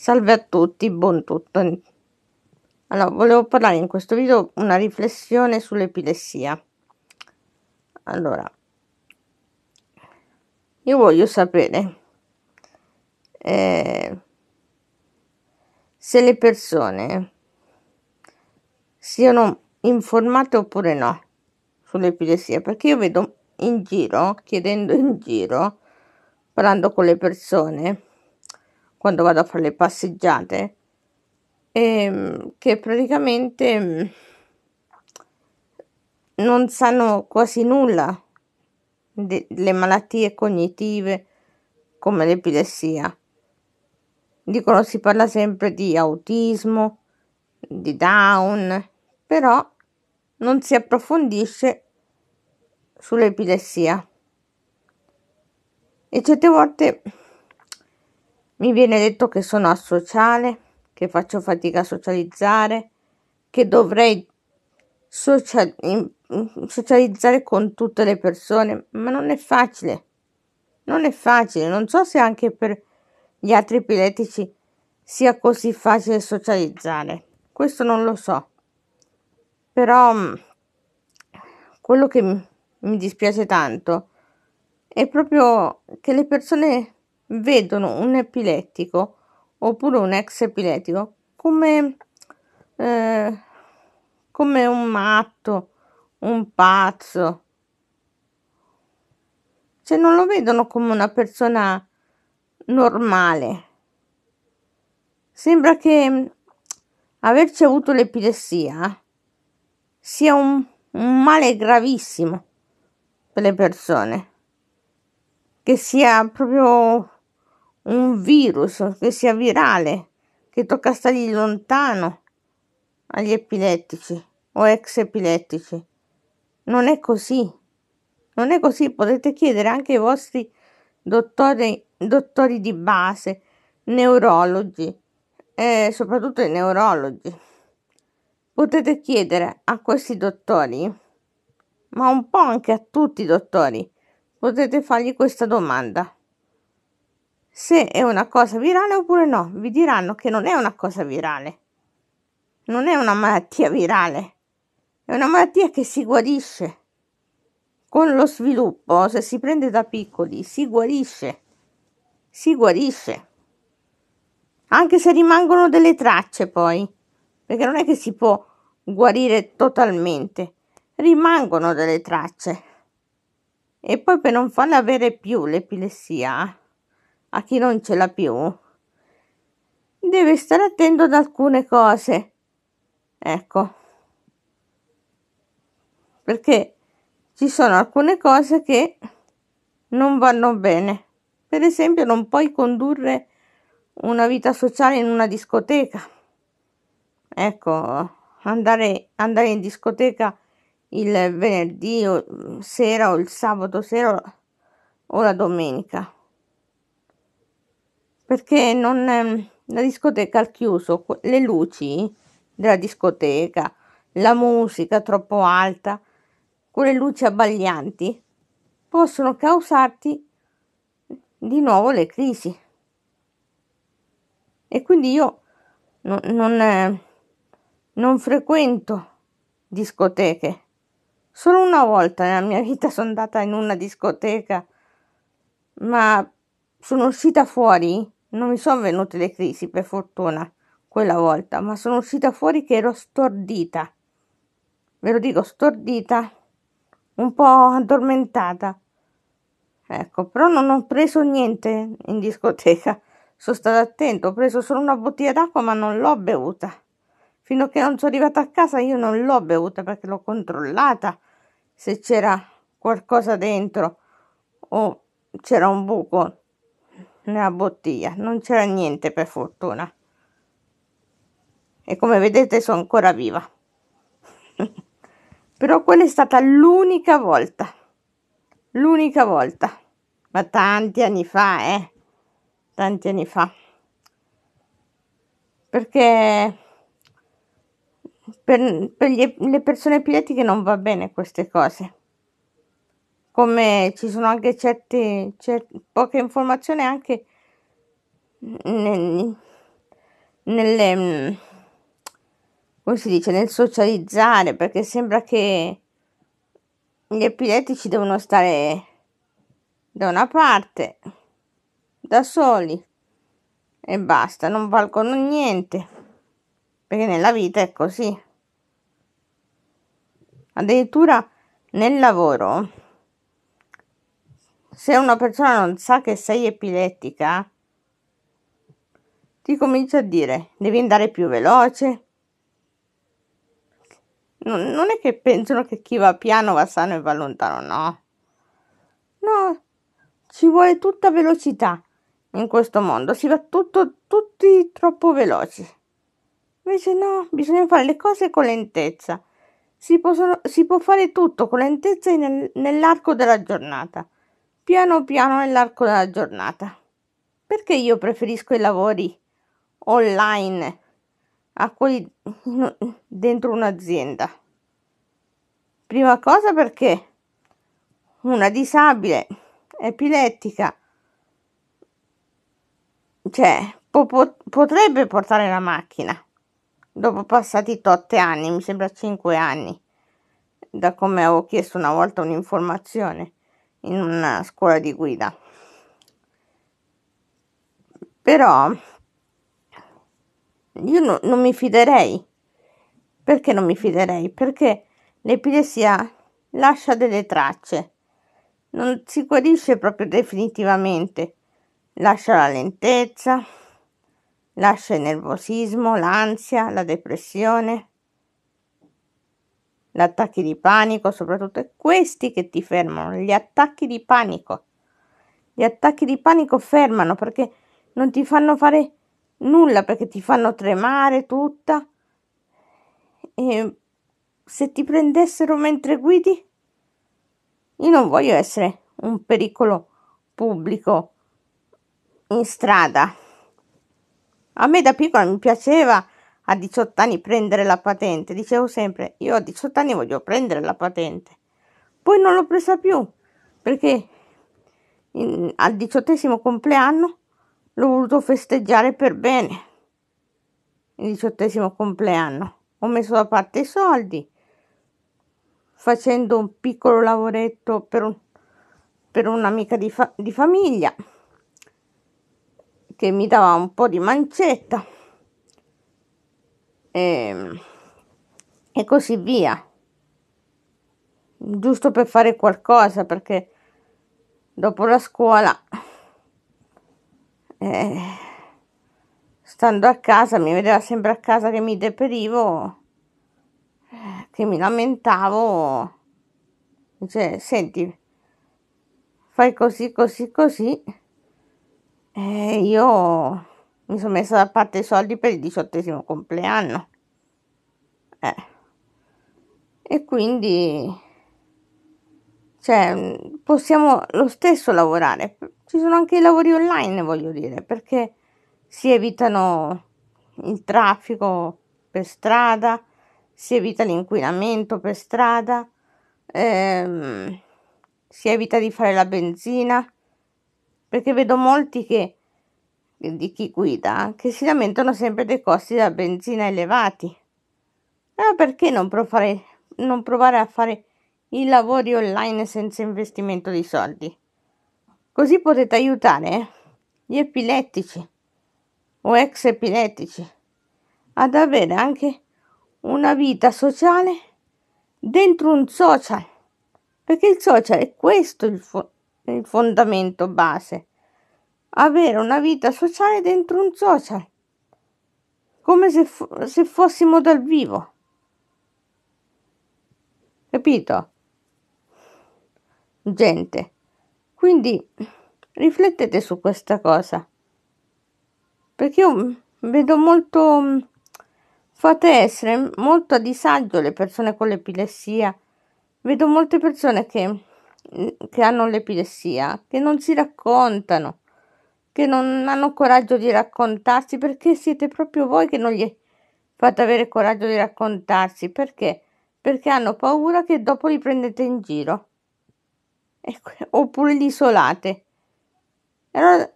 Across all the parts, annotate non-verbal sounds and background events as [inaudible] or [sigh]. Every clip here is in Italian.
Salve a tutti, buon tutto. Allora, volevo parlare in questo video una riflessione sull'epilessia. Allora, io voglio sapere eh, se le persone siano informate oppure no sull'epilessia, perché io vedo in giro, chiedendo in giro, parlando con le persone, quando vado a fare le passeggiate e, ehm, che praticamente mm, non sanno quasi nulla delle malattie cognitive come l'epilessia. Dicono si parla sempre di autismo, di Down, però non si approfondisce sull'epilessia. E certe volte mi viene detto che sono asociale, che faccio fatica a socializzare, che dovrei socializzare con tutte le persone, ma non è facile. Non è facile, non so se anche per gli altri epiletici sia così facile socializzare. Questo non lo so. Però mm, quello che mi dispiace tanto è proprio che le persone vedono un epilettico oppure un ex epilettico come, eh, come un matto, un pazzo. Cioè non lo vedono come una persona normale. Sembra che mm, averci avuto l'epilessia sia un, un male gravissimo per le persone, che sia proprio un virus che sia virale, che tocca stargli lontano agli epilettici o ex epilettici. Non è così. Non è così, potete chiedere anche ai vostri dottori, dottori di base, neurologi, eh, soprattutto i neurologi. Potete chiedere a questi dottori, ma un po' anche a tutti i dottori, potete fargli questa domanda se è una cosa virale oppure no. Vi diranno che non è una cosa virale, non è una malattia virale, è una malattia che si guarisce. Con lo sviluppo, se si prende da piccoli, si guarisce, si guarisce. Anche se rimangono delle tracce poi, perché non è che si può guarire totalmente, rimangono delle tracce. E poi per non farla avere più l'epilessia, a chi non ce l'ha più, deve stare attento ad alcune cose. Ecco, perché ci sono alcune cose che non vanno bene. Per esempio, non puoi condurre una vita sociale in una discoteca. Ecco, andare, andare in discoteca il venerdì o sera o il sabato sera o la domenica perché non, ehm, la discoteca al chiuso, le luci della discoteca, la musica troppo alta, quelle luci abbaglianti possono causarti di nuovo le crisi. E quindi io non, non, ehm, non frequento discoteche. Solo una volta nella mia vita [laughs] sono andata in una discoteca, ma sono uscita fuori non mi sono venute le crisi, per fortuna, quella volta, ma sono uscita fuori che ero stordita. Ve lo dico, stordita, un po' addormentata. Ecco, però non ho preso niente in discoteca. Sono stata attento, ho preso solo una bottiglia d'acqua, ma non l'ho bevuta. Fino a che non sono arrivata a casa io non l'ho bevuta perché l'ho controllata se c'era qualcosa dentro o c'era un buco nella bottiglia, non c'era niente per fortuna. E come vedete sono ancora viva. [laughs] Però quella è stata l'unica volta, l'unica volta, ma tanti anni fa, eh, tanti anni fa. Perché per, per gli, le persone epilettiche non va bene queste cose come ci sono anche certe, certe poche informazioni anche nel, nelle, come si dice, nel socializzare, perché sembra che gli epilettici devono stare da una parte, da soli e basta, non valgono niente, perché nella vita è così. Addirittura nel lavoro se una persona non sa che sei epilettica, ti comincia a dire devi andare più veloce. Non, non è che pensano che chi va piano va sano e va lontano, no. No, ci vuole tutta velocità in questo mondo, si va tutto, tutti troppo veloci. Invece no, bisogna fare le cose con lentezza. Si, possono, si può fare tutto con lentezza nel, nell'arco della giornata piano piano nell'arco della giornata. Perché io preferisco i lavori online a quelli dentro un'azienda? Prima cosa perché una disabile epilettica cioè, po- potrebbe portare la macchina dopo passati tot anni, mi sembra 5 anni, da come avevo chiesto una volta un'informazione in una scuola di guida. Però io no, non mi fiderei. Perché non mi fiderei? Perché l'epilessia lascia delle tracce, non si guarisce proprio definitivamente, lascia la lentezza, lascia il nervosismo, l'ansia, la depressione gli attacchi di panico, soprattutto questi che ti fermano, gli attacchi di panico. Gli attacchi di panico fermano perché non ti fanno fare nulla, perché ti fanno tremare tutta. E se ti prendessero mentre guidi, io non voglio essere un pericolo pubblico in strada. A me da piccola mi piaceva a 18 anni prendere la patente. Dicevo sempre, io a 18 anni voglio prendere la patente. Poi non l'ho presa più, perché in, al diciottesimo compleanno l'ho voluto festeggiare per bene. Il diciottesimo compleanno. Ho messo da parte i soldi, facendo un piccolo lavoretto per, un, per un'amica di, fa, di famiglia, che mi dava un po' di mancetta e, ehm, e così via. Giusto per fare qualcosa perché dopo la scuola, eh, stando a casa, mi vedeva sempre a casa che mi deperivo, che mi lamentavo. Dice, cioè, senti, fai così, così, così. E io mi sono messa da parte i soldi per il diciottesimo compleanno. Eh. E quindi, cioè, possiamo lo stesso lavorare. Ci sono anche i lavori online, voglio dire, perché si evitano il traffico per strada, si evita l'inquinamento per strada, ehm, si evita di fare la benzina, perché vedo molti che di chi guida che si lamentano sempre dei costi della benzina elevati. Allora perché non, profare, non provare a fare i lavori online senza investimento di soldi? Così potete aiutare gli epilettici o ex epilettici ad avere anche una vita sociale dentro un social perché il social è questo il, fo- il fondamento base avere una vita sociale dentro un social, come se, f- se fossimo dal vivo. Capito? Gente, quindi riflettete su questa cosa, perché io vedo molto, fate essere molto a disagio le persone con l'epilessia, vedo molte persone che, che hanno l'epilessia, che non si raccontano che non hanno coraggio di raccontarsi perché siete proprio voi che non gli fate avere coraggio di raccontarsi perché? Perché hanno paura che dopo li prendete in giro ecco, oppure li isolate. E allora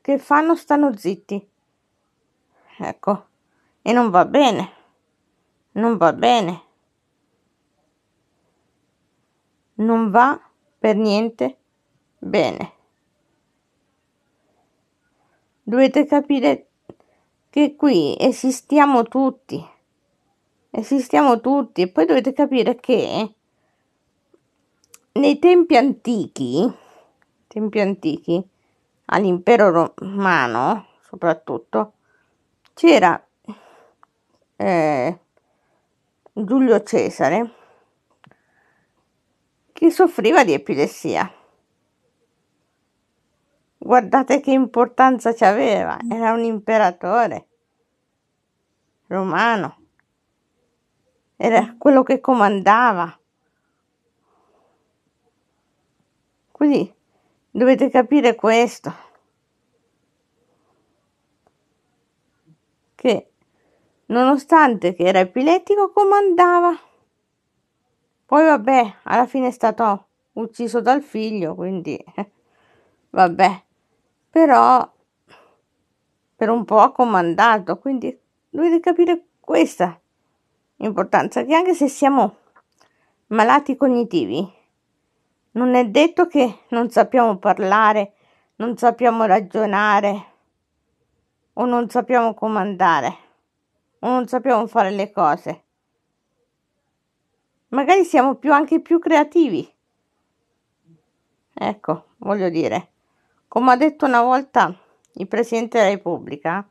che fanno? Stanno zitti. Ecco, e non va bene. Non va bene. Non va per niente bene. Dovete capire che qui esistiamo tutti, esistiamo tutti e poi dovete capire che nei tempi antichi, tempi antichi all'impero romano soprattutto, c'era eh, Giulio Cesare che soffriva di epilessia. Guardate che importanza ci aveva, era un imperatore romano, era quello che comandava. Quindi dovete capire questo, che nonostante che era epilettico comandava. Poi vabbè, alla fine è stato ucciso dal figlio, quindi [laughs] vabbè però per un po' ha comandato, quindi lui deve capire questa importanza, che anche se siamo malati cognitivi, non è detto che non sappiamo parlare, non sappiamo ragionare o non sappiamo comandare o non sappiamo fare le cose. Magari siamo più, anche più creativi. Ecco, voglio dire. Come ha detto una volta il Presidente della Repubblica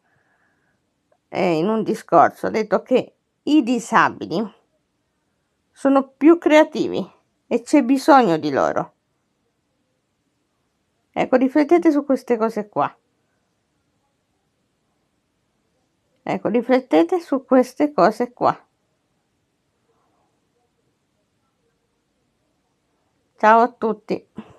eh, in un discorso, ha detto che i disabili sono più creativi e c'è bisogno di loro. Ecco, riflettete su queste cose qua. Ecco, riflettete su queste cose qua. Ciao a tutti.